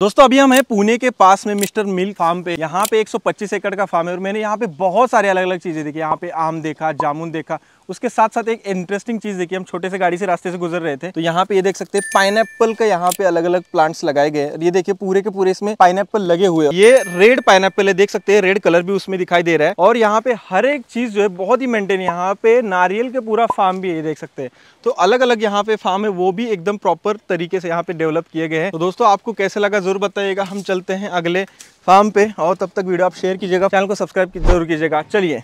दोस्तों अभी हम हैं पुणे के पास में मिस्टर मिल्क फार्म पे यहाँ पे 125 एकड़ का फार्म है और मैंने यहाँ पे बहुत सारे अलग अलग चीज़ें देखी यहाँ पे आम देखा जामुन देखा उसके साथ साथ एक इंटरेस्टिंग चीज़ देखिए हम छोटे से गाड़ी से रास्ते से गुजर रहे थे तो यहाँ पे ये देख सकते हैं पाइन का यहाँ पे अलग अलग प्लांट्स लगाए गए ये देखिए पूरे के पूरे इसमें पाइन लगे हुए ये रेड पाइन है देख सकते हैं रेड कलर भी उसमें दिखाई दे रहा है और यहाँ पे हर एक चीज़ जो है बहुत ही मेंटेन यहाँ पे नारियल के पूरा फार्म भी ये देख सकते हैं तो अलग अलग यहाँ पे फार्म है वो भी एकदम प्रॉपर तरीके से यहाँ पे डेवलप किए गए हैं तो दोस्तों आपको कैसे लगा जरूर बताइएगा हम चलते हैं अगले फार्म पे और तब तक वीडियो आप शेयर कीजिएगा चैनल को सब्सक्राइब जरूर कीजिएगा चलिए